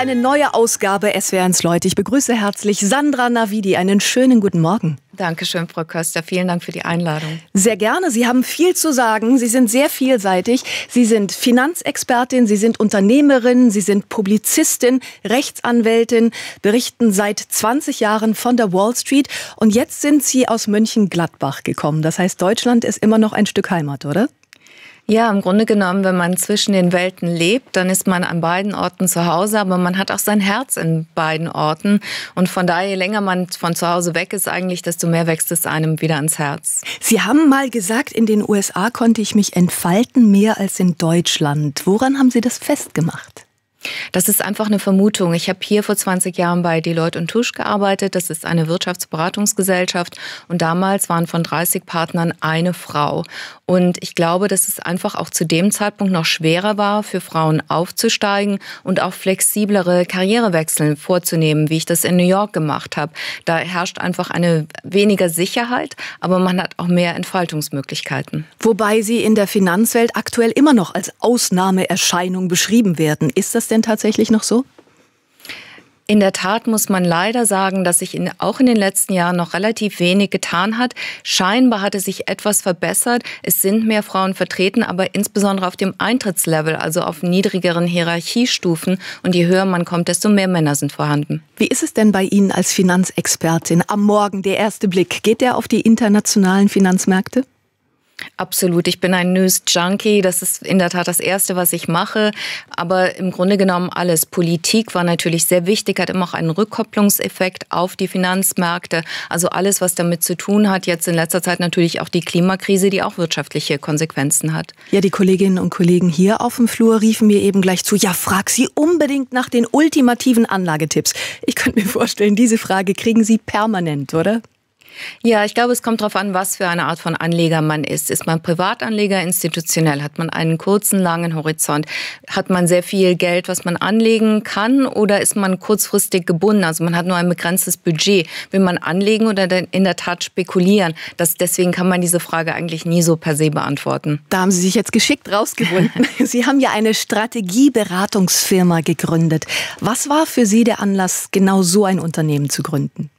eine neue Ausgabe SWR1 Leute. Ich begrüße herzlich Sandra Navidi. Einen schönen guten Morgen. Dankeschön, Frau Köster. Vielen Dank für die Einladung. Sehr gerne. Sie haben viel zu sagen. Sie sind sehr vielseitig. Sie sind Finanzexpertin, Sie sind Unternehmerin, Sie sind Publizistin, Rechtsanwältin, berichten seit 20 Jahren von der Wall Street. Und jetzt sind Sie aus München-Gladbach gekommen. Das heißt, Deutschland ist immer noch ein Stück Heimat, oder? Ja, im Grunde genommen, wenn man zwischen den Welten lebt, dann ist man an beiden Orten zu Hause, aber man hat auch sein Herz in beiden Orten. Und von daher, je länger man von zu Hause weg ist, eigentlich, desto mehr wächst es einem wieder ans Herz. Sie haben mal gesagt, in den USA konnte ich mich entfalten, mehr als in Deutschland. Woran haben Sie das festgemacht? Das ist einfach eine Vermutung. Ich habe hier vor 20 Jahren bei Deloitte und Touche gearbeitet. Das ist eine Wirtschaftsberatungsgesellschaft. Und damals waren von 30 Partnern eine Frau. Und ich glaube, dass es einfach auch zu dem Zeitpunkt noch schwerer war, für Frauen aufzusteigen und auch flexiblere Karrierewechsel vorzunehmen, wie ich das in New York gemacht habe. Da herrscht einfach eine weniger Sicherheit, aber man hat auch mehr Entfaltungsmöglichkeiten. Wobei sie in der Finanzwelt aktuell immer noch als Ausnahmeerscheinung beschrieben werden. Ist das denn tatsächlich noch so? In der Tat muss man leider sagen, dass sich in, auch in den letzten Jahren noch relativ wenig getan hat. Scheinbar hatte sich etwas verbessert. Es sind mehr Frauen vertreten, aber insbesondere auf dem Eintrittslevel, also auf niedrigeren Hierarchiestufen. Und je höher man kommt, desto mehr Männer sind vorhanden. Wie ist es denn bei Ihnen als Finanzexpertin? Am Morgen der erste Blick, geht der auf die internationalen Finanzmärkte? Absolut. Ich bin ein News-Junkie. Das ist in der Tat das Erste, was ich mache. Aber im Grunde genommen alles. Politik war natürlich sehr wichtig, hat immer auch einen Rückkopplungseffekt auf die Finanzmärkte. Also alles, was damit zu tun hat. Jetzt in letzter Zeit natürlich auch die Klimakrise, die auch wirtschaftliche Konsequenzen hat. Ja, die Kolleginnen und Kollegen hier auf dem Flur riefen mir eben gleich zu, ja, frag Sie unbedingt nach den ultimativen Anlagetipps. Ich könnte mir vorstellen, diese Frage kriegen Sie permanent, oder? Ja, ich glaube, es kommt darauf an, was für eine Art von Anleger man ist. Ist man Privatanleger, institutionell? Hat man einen kurzen, langen Horizont? Hat man sehr viel Geld, was man anlegen kann? Oder ist man kurzfristig gebunden? Also man hat nur ein begrenztes Budget. Will man anlegen oder in der Tat spekulieren? Das, deswegen kann man diese Frage eigentlich nie so per se beantworten. Da haben Sie sich jetzt geschickt rausgewunden. Sie haben ja eine Strategieberatungsfirma gegründet. Was war für Sie der Anlass, genau so ein Unternehmen zu gründen?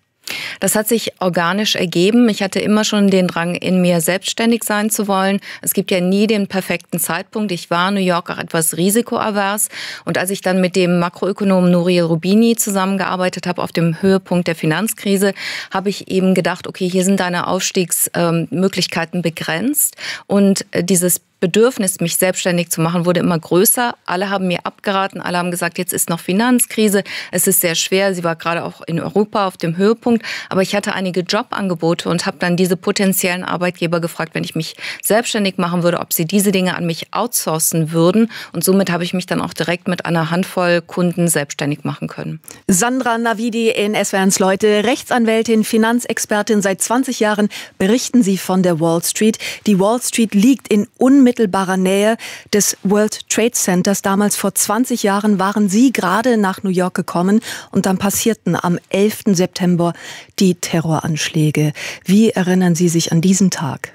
Das hat sich organisch ergeben. Ich hatte immer schon den Drang, in mir selbstständig sein zu wollen. Es gibt ja nie den perfekten Zeitpunkt. Ich war in New York auch etwas risikoavers. Und als ich dann mit dem Makroökonomen Nouriel Rubini zusammengearbeitet habe auf dem Höhepunkt der Finanzkrise, habe ich eben gedacht, okay, hier sind deine Aufstiegsmöglichkeiten begrenzt. Und äh, dieses Bedürfnis, mich selbstständig zu machen, wurde immer größer. Alle haben mir abgeraten, alle haben gesagt, jetzt ist noch Finanzkrise, es ist sehr schwer. Sie war gerade auch in Europa auf dem Höhepunkt. Aber ich hatte einige Jobangebote und habe dann diese potenziellen Arbeitgeber gefragt, wenn ich mich selbstständig machen würde, ob sie diese Dinge an mich outsourcen würden. Und somit habe ich mich dann auch direkt mit einer Handvoll Kunden selbstständig machen können. Sandra Navidi in SWRs Leute, Rechtsanwältin, Finanzexpertin seit 20 Jahren, berichten Sie von der Wall Street. Die Wall Street liegt in unmittelbarer unmittelbarer Nähe des World Trade Centers. Damals vor 20 Jahren waren Sie gerade nach New York gekommen und dann passierten am 11. September die Terroranschläge. Wie erinnern Sie sich an diesen Tag?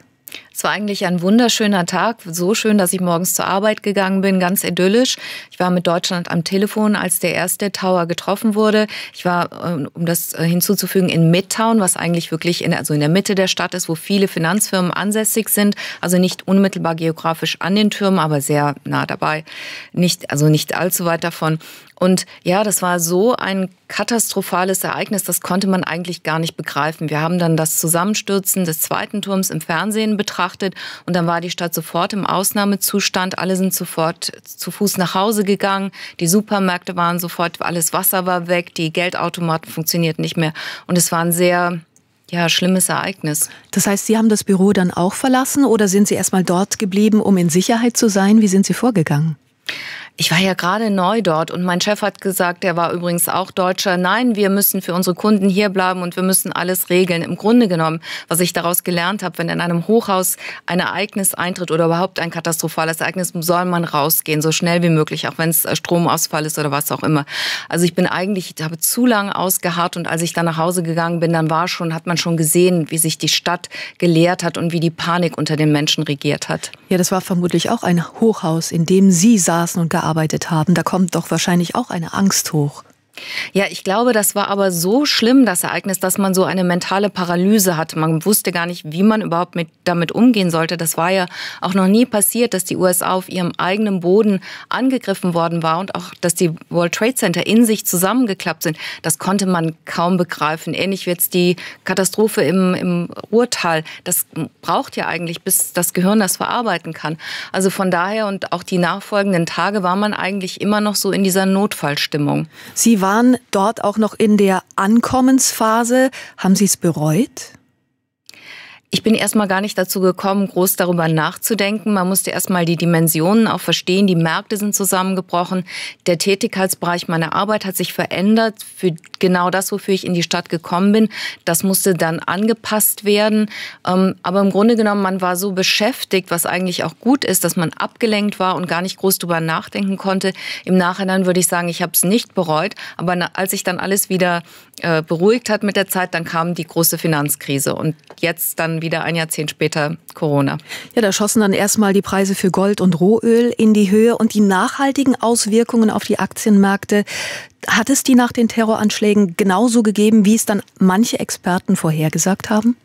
Es war eigentlich ein wunderschöner Tag, so schön, dass ich morgens zur Arbeit gegangen bin, ganz idyllisch. Ich war mit Deutschland am Telefon, als der erste Tower getroffen wurde. Ich war, ähm, um das äh, hinzuzufügen, in Midtown, was eigentlich wirklich in, also in der Mitte der Stadt ist, wo viele Finanzfirmen ansässig sind. Also nicht unmittelbar geografisch an den Türmen, aber sehr nah dabei. Nicht, also nicht allzu weit davon. Und ja, das war so ein katastrophales Ereignis, das konnte man eigentlich gar nicht begreifen. Wir haben dann das Zusammenstürzen des zweiten Turms im Fernsehen betrachtet beobachtet. Und dann war die Stadt sofort im Ausnahmezustand. Alle sind sofort zu Fuß nach Hause gegangen. Die Supermärkte waren sofort, alles Wasser war weg, die Geldautomaten funktionierten nicht mehr. Und es war ein sehr ja, schlimmes Ereignis. Das heißt, Sie haben das Büro dann auch verlassen oder sind Sie erstmal dort geblieben, um in Sicherheit zu sein? Wie sind Sie vorgegangen? Ich war ja gerade neu dort und mein Chef hat gesagt, der war übrigens auch Deutscher, nein, wir müssen für unsere Kunden hier bleiben und wir müssen alles regeln. Im Grunde genommen, was ich daraus gelernt habe, wenn in einem Hochhaus ein Ereignis eintritt oder überhaupt ein katastrophales Ereignis, soll man rausgehen, so schnell wie möglich, auch wenn es äh, Stromausfall ist oder was auch immer. Also ich bin eigentlich, ich habe zu lange ausgeharrt und als ich dann nach Hause gegangen bin, dann war schon, hat man schon gesehen, wie sich die Stadt geleert hat und wie die Panik unter den Menschen regiert hat. Ja, das war vermutlich auch ein Hochhaus, in dem Sie saßen und gearbeitet gearbeitet haben, da kommt doch wahrscheinlich auch eine Angst hoch. Ja, ich glaube, das war aber so schlimm, das Ereignis, dass man so eine mentale Paralyse hatte. Man wusste gar nicht, wie man überhaupt mit, damit umgehen sollte. Das war ja auch noch nie passiert, dass die USA auf ihrem eigenen Boden angegriffen worden war und auch, dass die World Trade Center in sich zusammengeklappt sind. Das konnte man kaum begreifen. Ähnlich wie jetzt die Katastrophe im, im Ruhrtal. Das braucht ja eigentlich, bis das Gehirn das verarbeiten kann. Also von daher und auch die nachfolgenden Tage war man eigentlich immer noch so in dieser Notfallstimmung. Sie waren dort auch noch in der Ankommensphase. Haben Sie es bereut? Ich bin erstmal gar nicht dazu gekommen, groß darüber nachzudenken. Man musste erstmal die Dimensionen auch verstehen. Die Märkte sind zusammengebrochen. Der Tätigkeitsbereich meiner Arbeit hat sich verändert für genau das, wofür ich in die Stadt gekommen bin. Das musste dann angepasst werden. Ähm, aber im Grunde genommen, man war so beschäftigt, was eigentlich auch gut ist, dass man abgelenkt war und gar nicht groß darüber nachdenken konnte. Im Nachhinein würde ich sagen, ich habe es nicht bereut. Aber als ich dann alles wieder äh, beruhigt hat mit der Zeit, dann kam die große Finanzkrise. Und jetzt dann dann wieder ein Jahrzehnt später Corona. Ja, da schossen dann erstmal die Preise für Gold und Rohöl in die Höhe und die nachhaltigen Auswirkungen auf die Aktienmärkte, hat es die nach den Terroranschlägen genauso gegeben, wie es dann manche Experten vorhergesagt haben?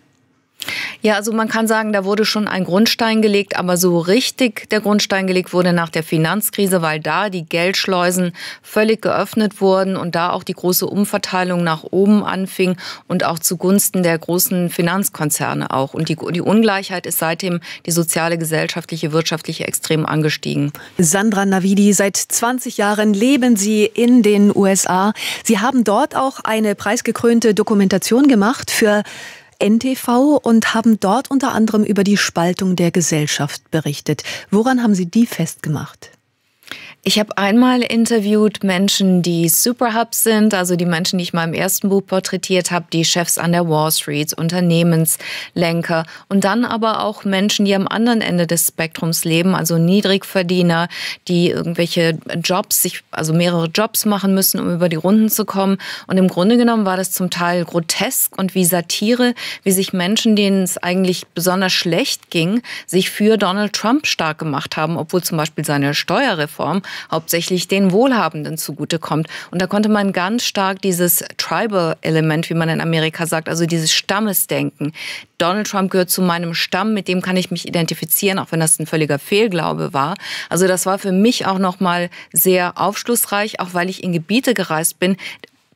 Ja, also man kann sagen, da wurde schon ein Grundstein gelegt, aber so richtig der Grundstein gelegt wurde nach der Finanzkrise, weil da die Geldschleusen völlig geöffnet wurden und da auch die große Umverteilung nach oben anfing und auch zugunsten der großen Finanzkonzerne auch. Und die, die Ungleichheit ist seitdem die soziale, gesellschaftliche, wirtschaftliche extrem angestiegen. Sandra Navidi, seit 20 Jahren leben Sie in den USA. Sie haben dort auch eine preisgekrönte Dokumentation gemacht für NTV und haben dort unter anderem über die Spaltung der Gesellschaft berichtet. Woran haben Sie die festgemacht? Ich habe einmal interviewt Menschen, die Superhubs sind, also die Menschen, die ich mal im ersten Buch porträtiert habe, die Chefs an der Wall Street, Unternehmenslenker und dann aber auch Menschen, die am anderen Ende des Spektrums leben, also Niedrigverdiener, die irgendwelche Jobs, sich, also mehrere Jobs machen müssen, um über die Runden zu kommen. Und im Grunde genommen war das zum Teil grotesk und wie Satire, wie sich Menschen, denen es eigentlich besonders schlecht ging, sich für Donald Trump stark gemacht haben, obwohl zum Beispiel seine Steuerreform Form hauptsächlich den Wohlhabenden zugutekommt. Und da konnte man ganz stark dieses Tribal-Element, wie man in Amerika sagt, also dieses Stammesdenken. Donald Trump gehört zu meinem Stamm, mit dem kann ich mich identifizieren, auch wenn das ein völliger Fehlglaube war. Also das war für mich auch nochmal sehr aufschlussreich, auch weil ich in Gebiete gereist bin,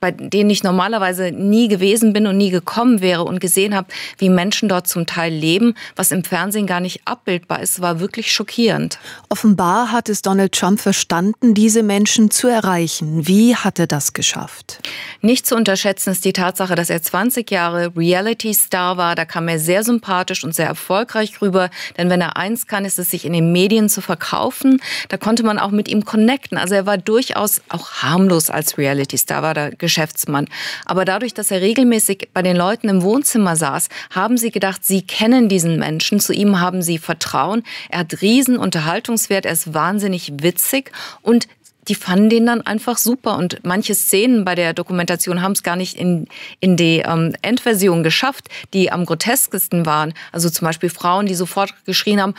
bei denen ich normalerweise nie gewesen bin und nie gekommen wäre und gesehen habe, wie Menschen dort zum Teil leben, was im Fernsehen gar nicht abbildbar ist, war wirklich schockierend. Offenbar hat es Donald Trump verstanden, diese Menschen zu erreichen. Wie hat er das geschafft? Nicht zu unterschätzen ist die Tatsache, dass er 20 Jahre Reality-Star war. Da kam er sehr sympathisch und sehr erfolgreich rüber. Denn wenn er eins kann, ist es, sich in den Medien zu verkaufen. Da konnte man auch mit ihm connecten. Also er war durchaus auch harmlos als Reality-Star. War da Geschäftsmann. Aber dadurch, dass er regelmäßig bei den Leuten im Wohnzimmer saß, haben sie gedacht, sie kennen diesen Menschen, zu ihm haben sie Vertrauen. Er hat riesen Unterhaltungswert, er ist wahnsinnig witzig und die fanden den dann einfach super. Und manche Szenen bei der Dokumentation haben es gar nicht in, in die ähm, Endversion geschafft, die am groteskesten waren. Also zum Beispiel Frauen, die sofort geschrien haben,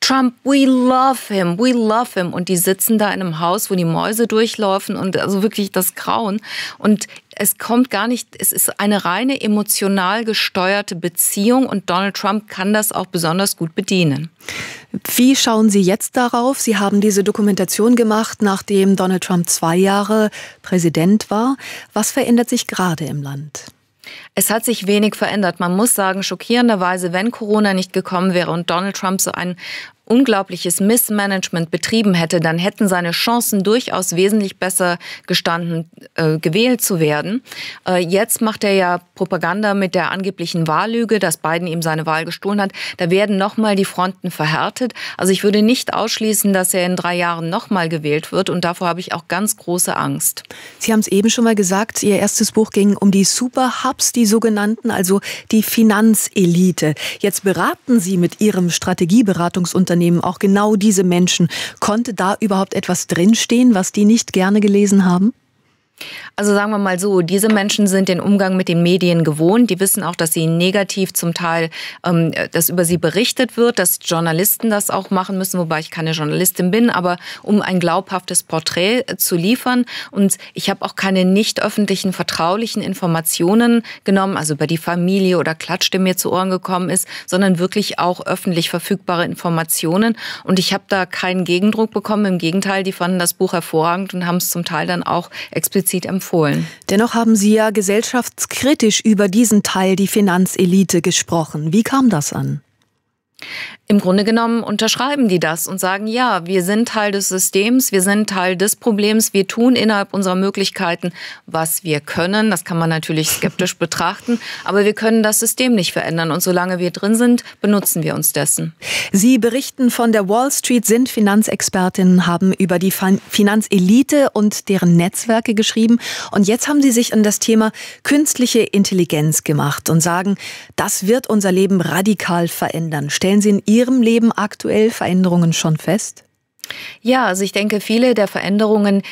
Trump, we love him, we love him. Und die sitzen da in einem Haus, wo die Mäuse durchlaufen und also wirklich das Grauen. Und es kommt gar nicht, es ist eine reine emotional gesteuerte Beziehung und Donald Trump kann das auch besonders gut bedienen. Wie schauen Sie jetzt darauf? Sie haben diese Dokumentation gemacht, nachdem Donald Trump zwei Jahre Präsident war. Was verändert sich gerade im Land? Es hat sich wenig verändert. Man muss sagen, schockierenderweise, wenn Corona nicht gekommen wäre und Donald Trump so ein unglaubliches Missmanagement betrieben hätte, dann hätten seine Chancen durchaus wesentlich besser gestanden, äh, gewählt zu werden. Äh, jetzt macht er ja Propaganda mit der angeblichen Wahllüge, dass Biden ihm seine Wahl gestohlen hat. Da werden nochmal die Fronten verhärtet. Also ich würde nicht ausschließen, dass er in drei Jahren nochmal gewählt wird. Und davor habe ich auch ganz große Angst. Sie haben es eben schon mal gesagt, Ihr erstes Buch ging um die Superhubs, die sogenannten, also die Finanzelite. Jetzt beraten Sie mit Ihrem Strategieberatungsunternehmen Unternehmen, auch genau diese Menschen. Konnte da überhaupt etwas drinstehen, was die nicht gerne gelesen haben? Also sagen wir mal so, diese Menschen sind den Umgang mit den Medien gewohnt. Die wissen auch, dass sie negativ zum Teil, ähm, dass über sie berichtet wird, dass Journalisten das auch machen müssen, wobei ich keine Journalistin bin, aber um ein glaubhaftes Porträt äh, zu liefern. Und ich habe auch keine nicht öffentlichen, vertraulichen Informationen genommen, also über die Familie oder Klatsch, der mir zu Ohren gekommen ist, sondern wirklich auch öffentlich verfügbare Informationen. Und ich habe da keinen Gegendruck bekommen. Im Gegenteil, die fanden das Buch hervorragend und haben es zum Teil dann auch explizit explizit empfohlen. Dennoch haben Sie ja gesellschaftskritisch über diesen Teil, die Finanzelite, gesprochen. Wie kam das an? Im Grunde genommen unterschreiben die das und sagen, ja, wir sind Teil des Systems, wir sind Teil des Problems, wir tun innerhalb unserer Möglichkeiten, was wir können. Das kann man natürlich skeptisch betrachten, aber wir können das System nicht verändern und solange wir drin sind, benutzen wir uns dessen. Sie berichten von der Wall Street, sind Finanzexpertinnen, haben über die Finanzelite und deren Netzwerke geschrieben und jetzt haben Sie sich an das Thema künstliche Intelligenz gemacht und sagen, das wird unser Leben radikal verändern. Stell Stellen Sie in Ihrem Leben aktuell Veränderungen schon fest? Ja, also ich denke, viele der Veränderungen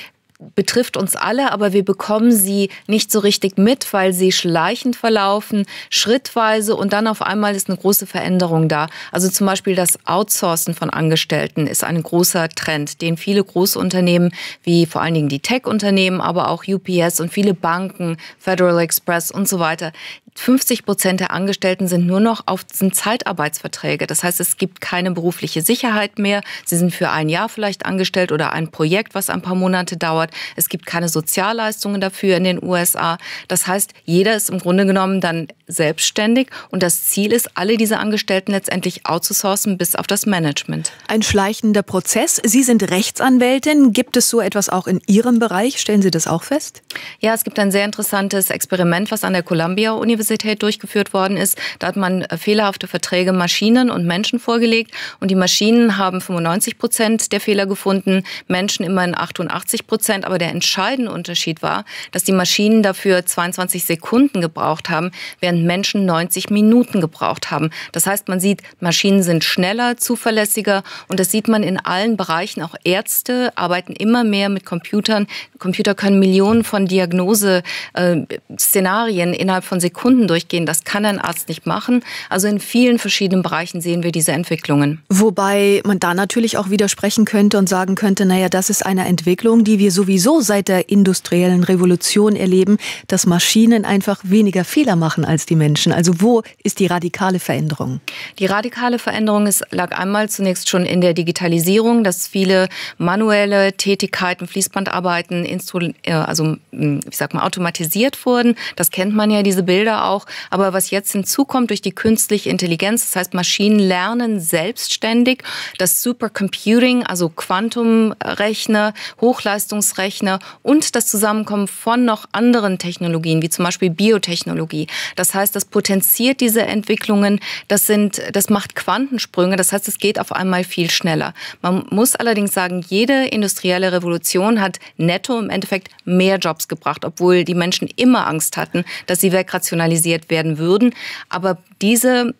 betrifft uns alle, aber wir bekommen sie nicht so richtig mit, weil sie schleichend verlaufen, schrittweise und dann auf einmal ist eine große Veränderung da. Also zum Beispiel das Outsourcen von Angestellten ist ein großer Trend, den viele große Unternehmen, wie vor allen Dingen die Tech-Unternehmen, aber auch UPS und viele Banken, Federal Express und so weiter, 50 Prozent der Angestellten sind nur noch auf sind Zeitarbeitsverträge. Das heißt, es gibt keine berufliche Sicherheit mehr. Sie sind für ein Jahr vielleicht angestellt oder ein Projekt, was ein paar Monate dauert. Es gibt keine Sozialleistungen dafür in den USA. Das heißt, jeder ist im Grunde genommen dann selbstständig. Und das Ziel ist, alle diese Angestellten letztendlich outzusourcen bis auf das Management. Ein schleichender Prozess. Sie sind Rechtsanwältin. Gibt es so etwas auch in Ihrem Bereich? Stellen Sie das auch fest? Ja, es gibt ein sehr interessantes Experiment, was an der Columbia-Universität Universität durchgeführt worden ist. Da hat man äh, fehlerhafte Verträge Maschinen und Menschen vorgelegt und die Maschinen haben 95 Prozent der Fehler gefunden, Menschen immerhin 88 Prozent. Aber der entscheidende Unterschied war, dass die Maschinen dafür 22 Sekunden gebraucht haben, während Menschen 90 Minuten gebraucht haben. Das heißt, man sieht, Maschinen sind schneller, zuverlässiger und das sieht man in allen Bereichen. Auch Ärzte arbeiten immer mehr mit Computern. Computer können Millionen von Diagnose-Szenarien äh, innerhalb von Sekunden Kunden durchgehen. Das kann ein Arzt nicht machen. Also in vielen verschiedenen Bereichen sehen wir diese Entwicklungen. Wobei man da natürlich auch widersprechen könnte und sagen könnte, naja, das ist eine Entwicklung, die wir sowieso seit der industriellen Revolution erleben, dass Maschinen einfach weniger Fehler machen als die Menschen. Also wo ist die radikale Veränderung? Die radikale Veränderung ist, lag einmal zunächst schon in der Digitalisierung, dass viele manuelle Tätigkeiten, Fließbandarbeiten, äh, also hm, wie sagt man, automatisiert wurden. Das kennt man ja, diese Bilder auch. Aber was jetzt hinzukommt durch die künstliche Intelligenz, das heißt Maschinen lernen selbstständig, das Supercomputing, also Quantumrechner, Hochleistungsrechner und das Zusammenkommen von noch anderen Technologien, wie zum Beispiel Biotechnologie. Das heißt, das potenziert diese Entwicklungen, das, sind, das macht Quantensprünge, das heißt, es geht auf einmal viel schneller. Man muss allerdings sagen, jede industrielle Revolution hat netto im Endeffekt mehr Jobs gebracht, obwohl die Menschen immer Angst hatten, dass sie wegrationalisiert marginalisiert werden würden. Aber diese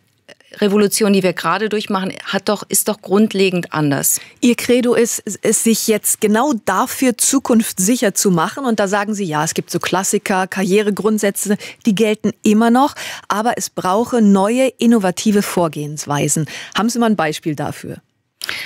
Revolution, die wir gerade durchmachen, hat doch, ist doch grundlegend anders. Ihr Credo ist, es sich jetzt genau dafür Zukunft sicher zu machen. Und da sagen Sie, ja, es gibt so Klassiker, Karrieregrundsätze, die gelten immer noch. Aber es brauche neue, innovative Vorgehensweisen. Haben Sie mal ein Beispiel dafür?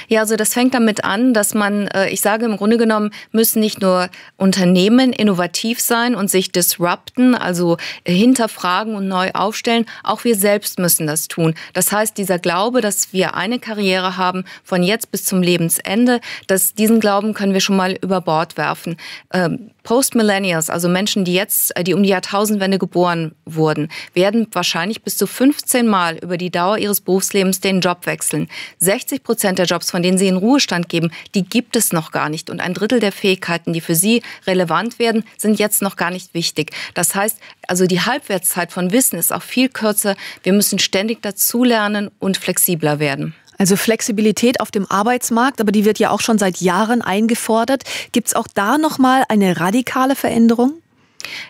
Ja, also das fängt damit an, dass man, äh, ich sage, im Grunde genommen müssen nicht nur Unternehmen innovativ sein und sich disrupten, also äh, hinterfragen und neu aufstellen, auch wir selbst müssen das tun. Das heißt, dieser Glaube, dass wir eine Karriere haben von jetzt bis zum Lebensende, dass diesen Glauben können wir schon mal über Bord werfen. Ähm, Postmillennials, also Menschen, die jetzt, äh, die um die Jahrtausendwende geboren wurden, werden wahrscheinlich bis zu 15 Mal über die Dauer ihres Berufslebens den Job wechseln. 60 Prozent der Jobs, von denen sie in Ruhestand geben, die gibt es noch gar nicht. Und ein Drittel der Fähigkeiten, die für sie relevant werden, sind jetzt noch gar nicht wichtig. Das heißt, also die Halbwertszeit von Wissen ist auch viel kürzer. Wir müssen ständig dazulernen und flexibler werden. Also Flexibilität auf dem Arbeitsmarkt, aber die wird ja auch schon seit Jahren eingefordert. Gibt es auch da nochmal eine radikale Veränderung?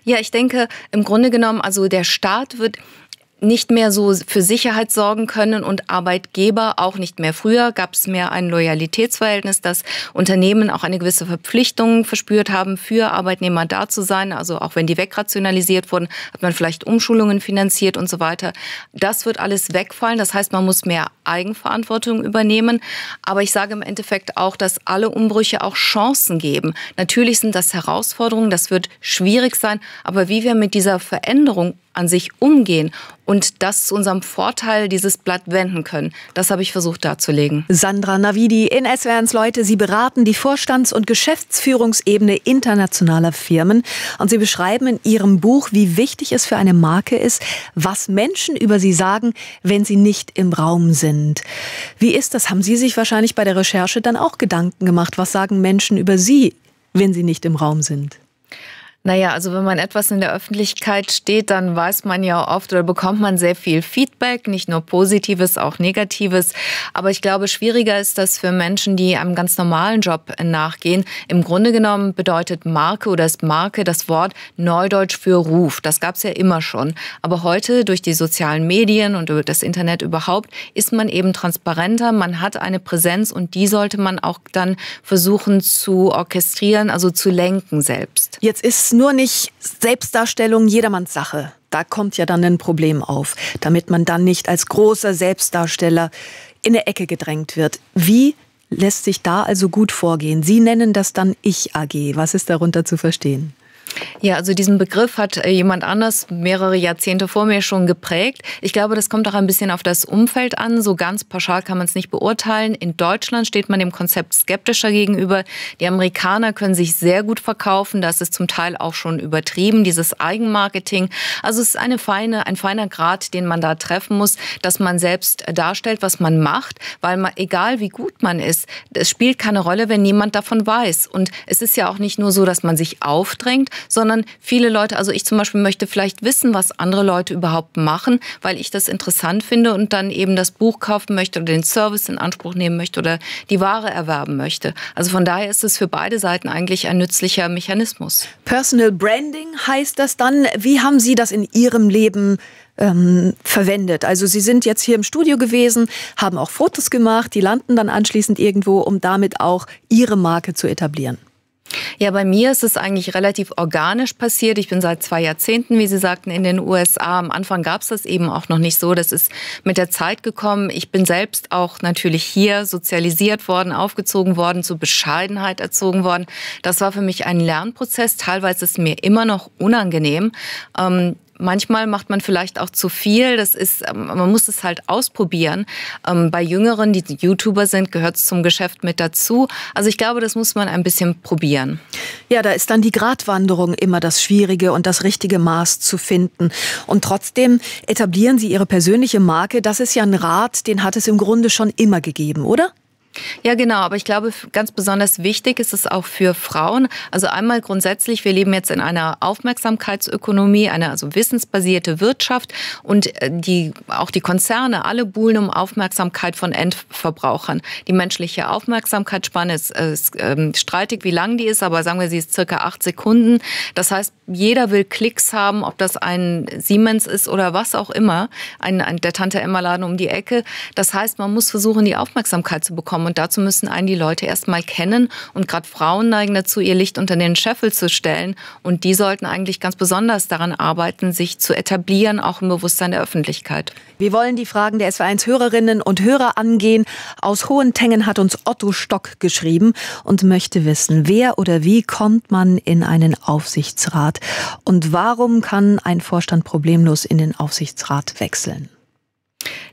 Ja, ich denke, im Grunde genommen, also der Staat wird nicht mehr so für Sicherheit sorgen können und Arbeitgeber auch nicht mehr. Früher gab es mehr ein Loyalitätsverhältnis, dass Unternehmen auch eine gewisse Verpflichtung verspürt haben, für Arbeitnehmer da zu sein. Also auch wenn die wegrationalisiert wurden, hat man vielleicht Umschulungen finanziert und so weiter. Das wird alles wegfallen. Das heißt, man muss mehr Eigenverantwortung übernehmen. Aber ich sage im Endeffekt auch, dass alle Umbrüche auch Chancen geben. Natürlich sind das Herausforderungen, das wird schwierig sein. Aber wie wir mit dieser Veränderung an sich umgehen und das zu unserem Vorteil dieses Blatt wenden können. Das habe ich versucht darzulegen. Sandra Navidi in SWRs Leute, Sie beraten die Vorstands- und Geschäftsführungsebene internationaler Firmen und Sie beschreiben in Ihrem Buch, wie wichtig es für eine Marke ist, was Menschen über sie sagen, wenn sie nicht im Raum sind. Wie ist das? Haben Sie sich wahrscheinlich bei der Recherche dann auch Gedanken gemacht? Was sagen Menschen über Sie, wenn sie nicht im Raum sind? Naja, also wenn man etwas in der Öffentlichkeit steht, dann weiß man ja oft oder bekommt man sehr viel Feedback, nicht nur positives, auch negatives. Aber ich glaube, schwieriger ist das für Menschen, die einem ganz normalen Job nachgehen. Im Grunde genommen bedeutet Marke oder ist Marke das Wort Neudeutsch für Ruf. Das gab es ja immer schon. Aber heute durch die sozialen Medien und das Internet überhaupt ist man eben transparenter, man hat eine Präsenz und die sollte man auch dann versuchen zu orchestrieren, also zu lenken selbst. Jetzt ist nur nicht Selbstdarstellung jedermanns Sache. Da kommt ja dann ein Problem auf, damit man dann nicht als großer Selbstdarsteller in eine Ecke gedrängt wird. Wie lässt sich da also gut vorgehen? Sie nennen das dann Ich-AG. Was ist darunter zu verstehen? Ja, also diesen Begriff hat äh, jemand anders mehrere Jahrzehnte vor mir schon geprägt. Ich glaube, das kommt auch ein bisschen auf das Umfeld an. So ganz pauschal kann man es nicht beurteilen. In Deutschland steht man dem Konzept skeptischer gegenüber. Die Amerikaner können sich sehr gut verkaufen. Das ist zum Teil auch schon übertrieben, dieses Eigenmarketing. Also es ist eine feine, ein feiner Grad, den man da treffen muss, dass man selbst äh, darstellt, was man macht, weil man, egal wie gut man ist, es spielt keine Rolle, wenn niemand davon weiß. Und es ist ja auch nicht nur so, dass man sich aufdrängt, sondern viele Leute, also ich zum Beispiel möchte vielleicht wissen, was andere Leute überhaupt machen, weil ich das interessant finde und dann eben das Buch kaufen möchte oder den Service in Anspruch nehmen möchte oder die Ware erwerben möchte. Also von daher ist es für beide Seiten eigentlich ein nützlicher Mechanismus. Personal Branding heißt das dann. Wie haben Sie das in Ihrem Leben ähm, verwendet. Also sie sind jetzt hier im Studio gewesen, haben auch Fotos gemacht, die landen dann anschließend irgendwo, um damit auch ihre Marke zu etablieren. Ja, bei mir ist es eigentlich relativ organisch passiert. Ich bin seit zwei Jahrzehnten, wie Sie sagten, in den USA. Am Anfang gab es das eben auch noch nicht so. Das ist mit der Zeit gekommen. Ich bin selbst auch natürlich hier sozialisiert worden, aufgezogen worden, zur Bescheidenheit erzogen worden. Das war für mich ein Lernprozess. Teilweise ist es mir immer noch unangenehm. Ähm, Manchmal macht man vielleicht auch zu viel. Das ist, ähm, man muss es halt ausprobieren. Ähm, bei Jüngeren, die YouTuber sind, gehört es zum Geschäft mit dazu. Also ich glaube, das muss man ein bisschen probieren. Ja, da ist dann die Gratwanderung immer das Schwierige und das richtige Maß zu finden. Und trotzdem etablieren Sie Ihre persönliche Marke. Das ist ja ein Rat, den hat es im Grunde schon immer gegeben, oder? Ja, genau. Aber ich glaube, ganz besonders wichtig ist es auch für Frauen. Also einmal grundsätzlich, wir leben jetzt in einer Aufmerksamkeitsökonomie, eine also wissensbasierte Wirtschaft und äh, die, auch die Konzerne, alle buhlen um Aufmerksamkeit von Endverbrauchern. Die menschliche Aufmerksamkeitsspanne ist, äh, ist ähm, streitig, wie lang die ist, aber sagen wir, sie ist circa acht Sekunden. Das heißt, jeder will Klicks haben, ob das ein Siemens ist oder was auch immer, ein, ein der Tante Emma Laden um die Ecke. Das heißt, man muss versuchen, die Aufmerksamkeit zu bekommen kommen. Und dazu müssen einen die Leute erstmal kennen. Und gerade Frauen neigen dazu, ihr Licht unter den Scheffel zu stellen. Und die sollten eigentlich ganz besonders daran arbeiten, sich zu etablieren, auch im Bewusstsein der Öffentlichkeit. Wir wollen die Fragen der sv 1 Hörerinnen und Hörer angehen. Aus Hohen Tängen hat uns Otto Stock geschrieben und möchte wissen, wer oder wie kommt man in einen Aufsichtsrat und warum kann ein Vorstand problemlos in den Aufsichtsrat wechseln?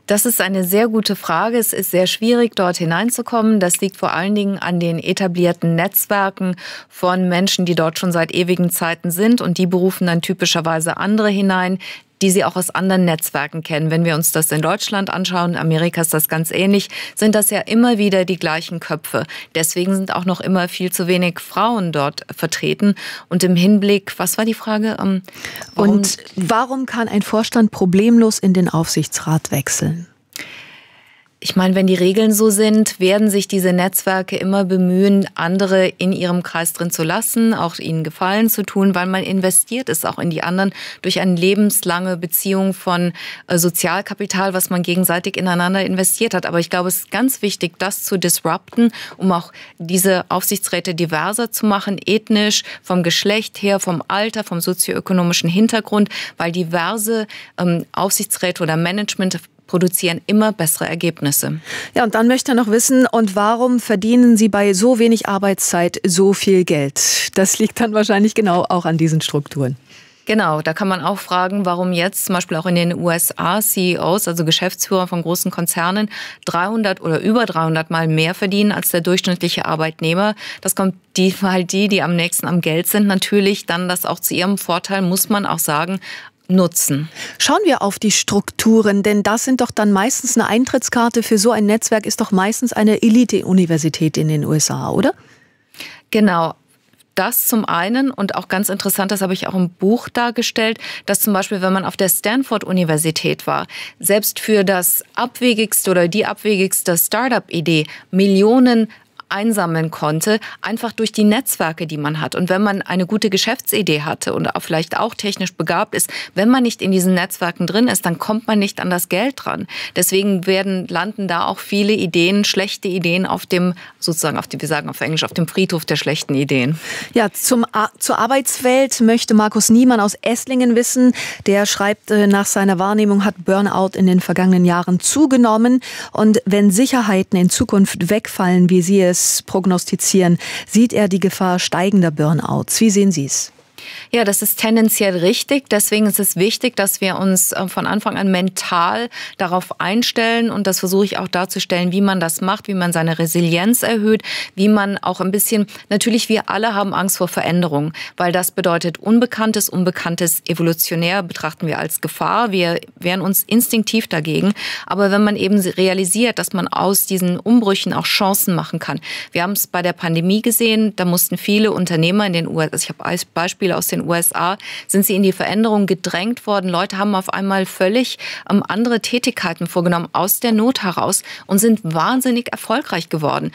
Das ist eine sehr gute Frage. Es ist sehr schwierig, dort hineinzukommen. Das liegt vor allen Dingen an den etablierten Netzwerken von Menschen, die dort schon seit ewigen Zeiten sind. Und die berufen dann typischerweise andere hinein, die Sie auch aus anderen Netzwerken kennen. Wenn wir uns das in Deutschland anschauen, in Amerika ist das ganz ähnlich, sind das ja immer wieder die gleichen Köpfe. Deswegen sind auch noch immer viel zu wenig Frauen dort vertreten. Und im Hinblick, was war die Frage? Ähm, warum Und warum kann ein Vorstand problemlos in den Aufsichtsrat wechseln? ich meine, wenn die Regeln so sind, werden sich diese Netzwerke immer bemühen, andere in ihrem Kreis drin zu lassen, auch ihnen Gefallen zu tun, weil man investiert ist auch in die anderen durch eine lebenslange Beziehung von äh, Sozialkapital, was man gegenseitig ineinander investiert hat. Aber ich glaube, es ist ganz wichtig, das zu disrupten, um auch diese Aufsichtsräte diverser zu machen, ethnisch, vom Geschlecht her, vom Alter, vom sozioökonomischen Hintergrund, weil diverse ähm, Aufsichtsräte oder Management produzieren immer bessere Ergebnisse. Ja, und dann möchte er noch wissen, und warum verdienen Sie bei so wenig Arbeitszeit so viel Geld? Das liegt dann wahrscheinlich genau auch an diesen Strukturen. Genau, da kann man auch fragen, warum jetzt zum Beispiel auch in den USA CEOs, also Geschäftsführer von großen Konzernen, 300 oder über 300 Mal mehr verdienen als der durchschnittliche Arbeitnehmer. Das kommt die, weil die, die am nächsten am Geld sind, natürlich dann das auch zu ihrem Vorteil, muss man auch sagen, nutzen. Schauen wir auf die Strukturen, denn das sind doch dann meistens eine Eintrittskarte für so ein Netzwerk, ist doch meistens eine Elite-Universität in den USA, oder? Genau, das zum einen und auch ganz interessant, das habe ich auch im Buch dargestellt, dass zum Beispiel, wenn man auf der Stanford-Universität war, selbst für das abwegigste oder die abwegigste Startup-Idee Millionen einsammeln konnte, einfach durch die Netzwerke, die man hat. Und wenn man eine gute Geschäftsidee hatte und auch vielleicht auch technisch begabt ist, wenn man nicht in diesen Netzwerken drin ist, dann kommt man nicht an das Geld dran. Deswegen werden, landen da auch viele Ideen, schlechte Ideen auf dem, sozusagen auf dem, wir sagen auf Englisch, auf dem Friedhof der schlechten Ideen. Ja, zum, zur Arbeitswelt möchte Markus Niemann aus Esslingen wissen. Der schreibt, äh, nach seiner Wahrnehmung hat Burnout in den vergangenen Jahren zugenommen. Und wenn Sicherheiten in Zukunft wegfallen, wie Sie es prognostizieren. Sieht er die Gefahr steigender Burnouts? Wie sehen Sie es? Ja, das ist tendenziell richtig. Deswegen ist es wichtig, dass wir uns äh, von Anfang an mental darauf einstellen. Und das versuche ich auch darzustellen, wie man das macht, wie man seine Resilienz erhöht, wie man auch ein bisschen, natürlich wir alle haben Angst vor Veränderungen, weil das bedeutet Unbekanntes, Unbekanntes evolutionär betrachten wir als Gefahr. Wir wehren uns instinktiv dagegen. Aber wenn man eben realisiert, dass man aus diesen Umbrüchen auch Chancen machen kann. Wir haben es bei der Pandemie gesehen, da mussten viele Unternehmer in den USA, also ich habe Beispiele Beispiel aus den USA, sind sie in die Veränderung gedrängt worden. Leute haben auf einmal völlig ähm, andere Tätigkeiten vorgenommen aus der Not heraus und sind wahnsinnig erfolgreich geworden.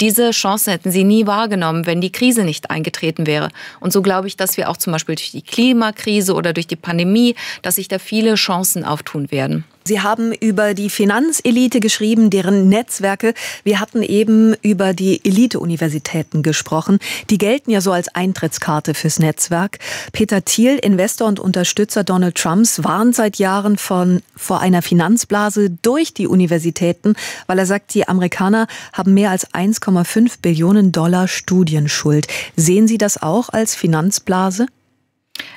Diese Chancen hätten sie nie wahrgenommen, wenn die Krise nicht eingetreten wäre. Und so glaube ich, dass wir auch zum Beispiel durch die Klimakrise oder durch die Pandemie, dass sich da viele Chancen auftun werden. Sie haben über die Finanzelite geschrieben, deren Netzwerke. Wir hatten eben über die Elite-Universitäten gesprochen. Die gelten ja so als Eintrittskarte fürs Netzwerk. Peter Thiel, Investor und Unterstützer Donald Trumps, warnt seit Jahren von, vor einer Finanzblase durch die Universitäten, weil er sagt, die Amerikaner haben mehr als 1,5 Billionen Dollar Studienschuld. Sehen Sie das auch als Finanzblase?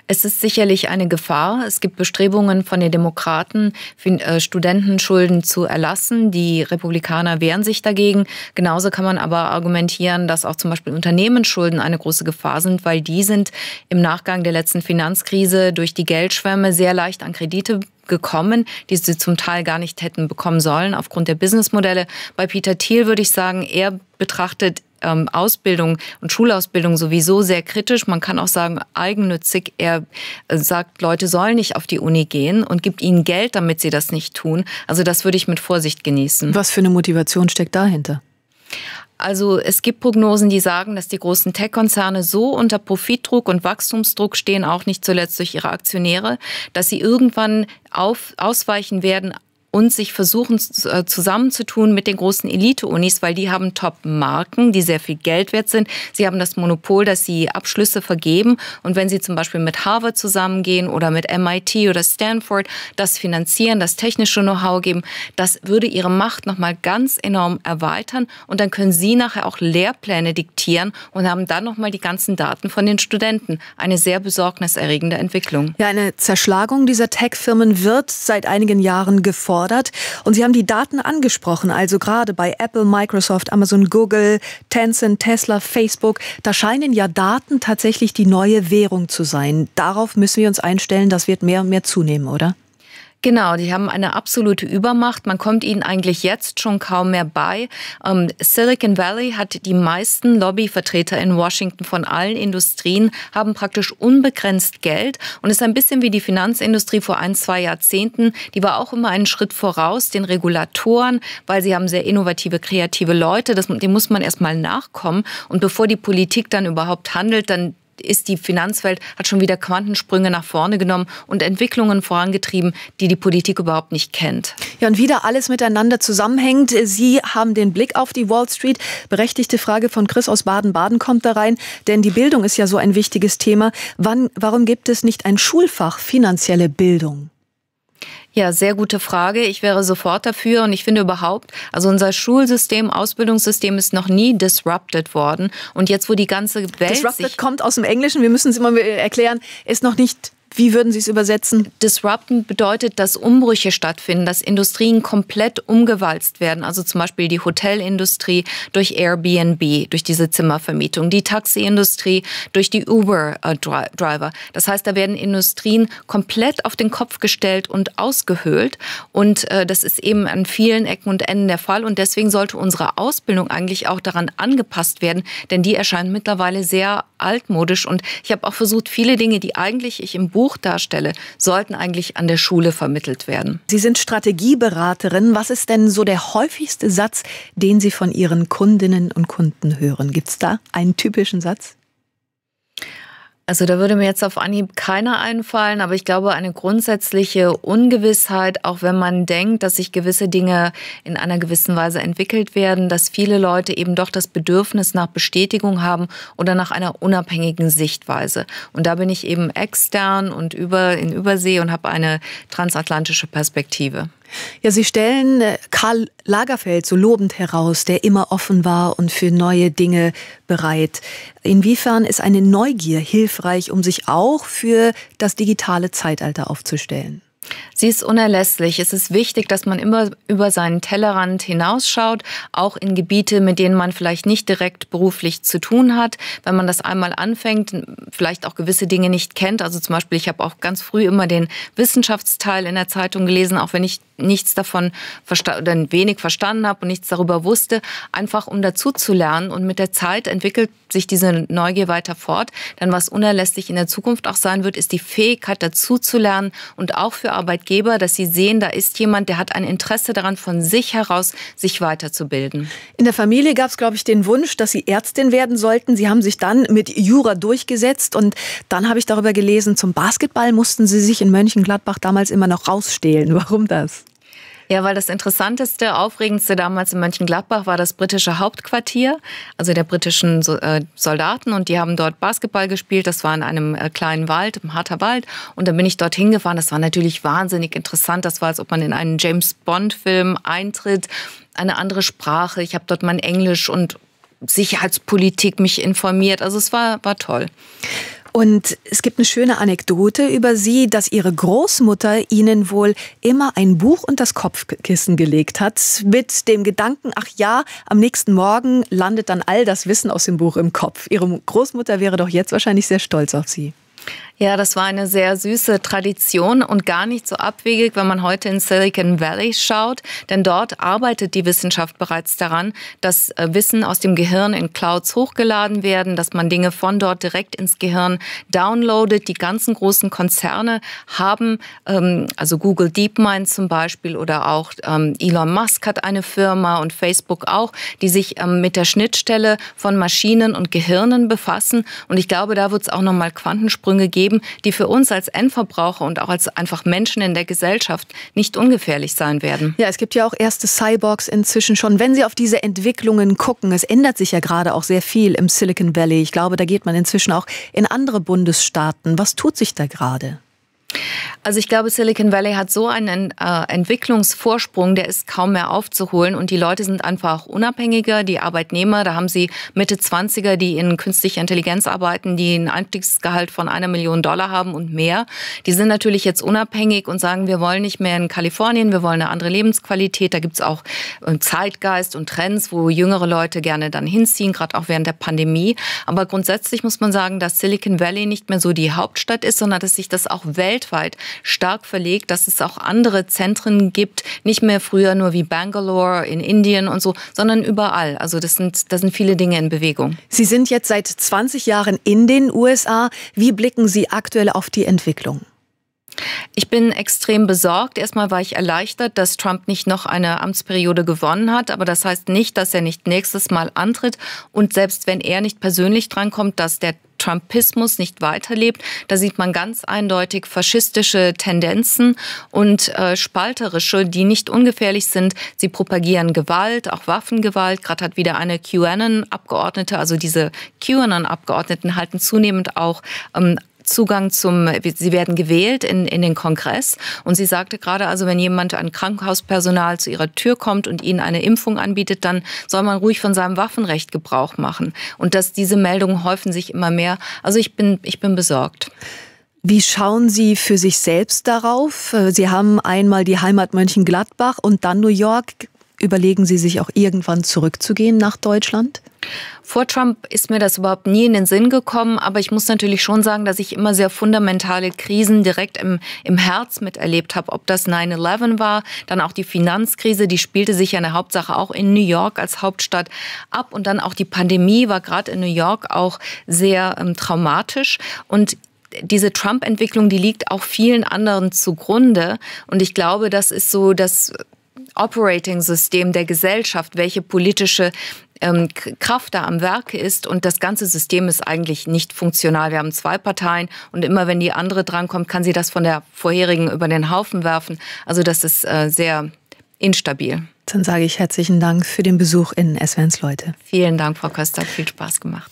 Es ist sicherlich eine Gefahr. Es gibt Bestrebungen von den Demokraten, äh, Studentenschulden zu erlassen. Die Republikaner wehren sich dagegen. Genauso kann man aber argumentieren, dass auch zum Beispiel Unternehmensschulden eine große Gefahr sind, weil die sind im Nachgang der letzten Finanzkrise durch die Geldschwämme sehr leicht an Kredite gekommen, die sie zum Teil gar nicht hätten bekommen sollen aufgrund der Businessmodelle. Bei Peter Thiel würde ich sagen, er betrachtet ähm, Ausbildung und Schulausbildung sowieso sehr kritisch. Man kann auch sagen, eigennützig. Er äh, sagt, Leute sollen nicht auf die Uni gehen und gibt ihnen Geld, damit sie das nicht tun. Also das würde ich mit Vorsicht genießen. Was für eine Motivation steckt dahinter? Also es gibt Prognosen, die sagen, dass die großen Tech-Konzerne so unter Profitdruck und Wachstumsdruck stehen, auch nicht zuletzt durch ihre Aktionäre, dass sie irgendwann auf, ausweichen werden und sich versuchen äh, zusammenzutun mit den großen Elite-Unis, weil die haben Top-Marken, die sehr viel Geld wert sind. Sie haben das Monopol, dass sie Abschlüsse vergeben. Und wenn sie zum Beispiel mit Harvard zusammengehen oder mit MIT oder Stanford, das finanzieren, das technische Know-how geben, das würde ihre Macht nochmal ganz enorm erweitern. Und dann können sie nachher auch Lehrpläne diktieren und haben dann nochmal die ganzen Daten von den Studenten. Eine sehr besorgniserregende Entwicklung. Ja, eine Zerschlagung dieser Tech-Firmen wird seit einigen Jahren gefordert gefordert. Und Sie haben die Daten angesprochen, also gerade bei Apple, Microsoft, Amazon, Google, Tencent, Tesla, Facebook. Da scheinen ja Daten tatsächlich die neue Währung zu sein. Darauf müssen wir uns einstellen, das wird mehr und mehr zunehmen, oder? Genau, die haben eine absolute Übermacht. Man kommt ihnen eigentlich jetzt schon kaum mehr bei. Ähm, Silicon Valley hat die meisten Lobbyvertreter in Washington von allen Industrien, haben praktisch unbegrenzt Geld und ist ein bisschen wie die Finanzindustrie vor ein, zwei Jahrzehnten. Die war auch immer einen Schritt voraus den Regulatoren, weil sie haben sehr innovative, kreative Leute. Das, dem muss man erstmal nachkommen. Und bevor die Politik dann überhaupt handelt, dann ist die Finanzwelt, hat schon wieder Quantensprünge nach vorne genommen und Entwicklungen vorangetrieben, die die Politik überhaupt nicht kennt. Ja, und wieder alles miteinander zusammenhängt. Sie haben den Blick auf die Wall Street. Berechtigte Frage von Chris aus Baden-Baden kommt da rein, denn die Bildung ist ja so ein wichtiges Thema. Wann, warum gibt es nicht ein Schulfach finanzielle Bildung? Ja, sehr gute Frage. Ich wäre sofort dafür und ich finde überhaupt, also unser Schulsystem, Ausbildungssystem ist noch nie disrupted worden. Und jetzt, wo die ganze Welt. Disrupted kommt aus dem Englischen, wir müssen es immer erklären, ist noch nicht wie würden Sie es übersetzen? Disrupten bedeutet, dass Umbrüche stattfinden, dass Industrien komplett umgewalzt werden. Also zum Beispiel die Hotelindustrie durch Airbnb, durch diese Zimmervermietung, die Taxiindustrie durch die Uber-Driver. Äh, das heißt, da werden Industrien komplett auf den Kopf gestellt und ausgehöhlt. Und äh, das ist eben an vielen Ecken und Enden der Fall. Und deswegen sollte unsere Ausbildung eigentlich auch daran angepasst werden, denn die erscheint mittlerweile sehr altmodisch. Und ich habe auch versucht, viele Dinge, die eigentlich ich im Buch Buch darstelle, sollten eigentlich an der Schule vermittelt werden. Sie sind Strategieberaterin. Was ist denn so der häufigste Satz, den Sie von Ihren Kundinnen und Kunden hören? Gibt es da einen typischen Satz? Also da würde mir jetzt auf Anhieb keiner einfallen, aber ich glaube, eine grundsätzliche Ungewissheit, auch wenn man denkt, dass sich gewisse Dinge in einer gewissen Weise entwickelt werden, dass viele Leute eben doch das Bedürfnis nach Bestätigung haben oder nach einer unabhängigen Sichtweise. Und da bin ich eben extern und über, in Übersee und habe eine transatlantische Perspektive. Ja, Sie stellen äh, Karl Lagerfeld so lobend heraus, der immer offen war und für neue Dinge bereit. Inwiefern ist eine Neugier hilfreich, um sich auch für das digitale Zeitalter aufzustellen? Sie ist unerlässlich. Es ist wichtig, dass man immer über seinen Tellerrand hinausschaut, auch in Gebiete, mit denen man vielleicht nicht direkt beruflich zu tun hat. Wenn man das einmal anfängt, vielleicht auch gewisse Dinge nicht kennt. Also zum Beispiel, ich habe auch ganz früh immer den Wissenschaftsteil in der Zeitung gelesen, auch wenn ich nichts davon oder wenig verstanden habe und nichts darüber wusste, einfach um dazuzulernen. Und mit der Zeit entwickelt sich diese Neugier weiter fort. Denn was unerlässlich in der Zukunft auch sein wird, ist die Fähigkeit dazuzulernen und auch für Arbeitgeber, dass sie sehen, da ist jemand, der hat ein Interesse daran, von sich heraus sich weiterzubilden. In der Familie gab es, glaube ich, den Wunsch, dass Sie Ärztin werden sollten. Sie haben sich dann mit Jura durchgesetzt und dann habe ich darüber gelesen, zum Basketball mussten Sie sich in Mönchengladbach damals immer noch rausstehlen. Warum das? Ja, weil das Interessanteste, Aufregendste damals in Mönchengladbach war das britische Hauptquartier, also der britischen äh, Soldaten. Und die haben dort Basketball gespielt. Das war in einem äh, kleinen Wald, im Harter Wald. Und dann bin ich dort hingefahren. Das war natürlich wahnsinnig interessant. Das war, als ob man in einen James-Bond-Film eintritt. Eine andere Sprache. Ich habe dort mein Englisch und Sicherheitspolitik mich informiert. Also es war, war toll. Und es gibt eine schöne Anekdote über sie, dass ihre Großmutter ihnen wohl immer ein Buch und das Kopfkissen gelegt hat, mit dem Gedanken, ach ja, am nächsten Morgen landet dann all das Wissen aus dem Buch im Kopf. Ihre Großmutter wäre doch jetzt wahrscheinlich sehr stolz auf sie. Ja, das war eine sehr süße Tradition und gar nicht so abwegig, wenn man heute in Silicon Valley schaut, denn dort arbeitet die Wissenschaft bereits daran, dass äh, Wissen aus dem Gehirn in Clouds hochgeladen werden, dass man Dinge von dort direkt ins Gehirn downloadet. Die ganzen großen Konzerne haben, ähm, also Google DeepMind zum Beispiel oder auch ähm, Elon Musk hat eine Firma und Facebook auch, die sich ähm, mit der Schnittstelle von Maschinen und Gehirnen befassen. Und ich glaube, da wird es auch nochmal Quantensprünge geben geben, die für uns als Endverbraucher und auch als einfach Menschen in der Gesellschaft nicht ungefährlich sein werden. Ja, es gibt ja auch erste Cyborgs inzwischen schon. Wenn Sie auf diese Entwicklungen gucken, es ändert sich ja gerade auch sehr viel im Silicon Valley. Ich glaube, da geht man inzwischen auch in andere Bundesstaaten. Was tut sich da gerade? Also ich glaube, Silicon Valley hat so einen äh, Entwicklungsvorsprung, der ist kaum mehr aufzuholen und die Leute sind einfach unabhängiger, die Arbeitnehmer, da haben sie Mitte 20er, die in künstlicher Intelligenz arbeiten, die ein Einstiegsgehalt von einer Million Dollar haben und mehr. Die sind natürlich jetzt unabhängig und sagen, wir wollen nicht mehr in Kalifornien, wir wollen eine andere Lebensqualität. Da gibt es auch äh, Zeitgeist und Trends, wo jüngere Leute gerne dann hinziehen, gerade auch während der Pandemie. Aber grundsätzlich muss man sagen, dass Silicon Valley nicht mehr so die Hauptstadt ist, sondern dass sich das auch weltweit weltweit stark verlegt, dass es auch andere Zentren gibt, nicht mehr früher nur wie Bangalore in Indien und so, sondern überall. Also das sind, das sind viele Dinge in Bewegung. Sie sind jetzt seit 20 Jahren in den USA. Wie blicken Sie aktuell auf die Entwicklung? Ich bin extrem besorgt. Erstmal war ich erleichtert, dass Trump nicht noch eine Amtsperiode gewonnen hat, aber das heißt nicht, dass er nicht nächstes Mal antritt und selbst wenn er nicht persönlich drankommt, dass der Trumpismus nicht weiterlebt. Da sieht man ganz eindeutig faschistische Tendenzen und äh, spalterische, die nicht ungefährlich sind. Sie propagieren Gewalt, auch Waffengewalt. Gerade hat wieder eine QAnon-Abgeordnete, also diese QAnon-Abgeordneten halten zunehmend auch ähm, Zugang zum, sie werden gewählt in, in den Kongress. Und sie sagte gerade, also wenn jemand, ein Krankenhauspersonal zu ihrer Tür kommt und ihnen eine Impfung anbietet, dann soll man ruhig von seinem Waffenrecht Gebrauch machen. Und dass diese Meldungen häufen sich immer mehr. Also ich bin, ich bin besorgt. Wie schauen Sie für sich selbst darauf? Äh, sie haben einmal die Heimat Mönchengladbach und dann New York überlegen Sie sich auch irgendwann zurückzugehen nach Deutschland? Vor Trump ist mir das überhaupt nie in den Sinn gekommen, aber ich muss natürlich schon sagen, dass ich immer sehr fundamentale Krisen direkt im, im Herz miterlebt habe. Ob das 9-11 war, dann auch die Finanzkrise, die spielte sich ja in der Hauptsache auch in New York als Hauptstadt ab und dann auch die Pandemie war gerade in New York auch sehr ähm, traumatisch und diese Trump-Entwicklung, die liegt auch vielen anderen zugrunde. Und ich glaube, das ist so das Operating-System der Gesellschaft, welche politische ähm, Kraft da am Werke ist und das ganze System ist eigentlich nicht funktional. Wir haben zwei Parteien und immer wenn die andere drankommt, kann sie das von der vorherigen über den Haufen werfen. Also das ist äh, sehr instabil. Dann sage ich herzlichen Dank für den Besuch in SWNs Leute. Vielen Dank, Frau Köster. Viel Spaß gemacht.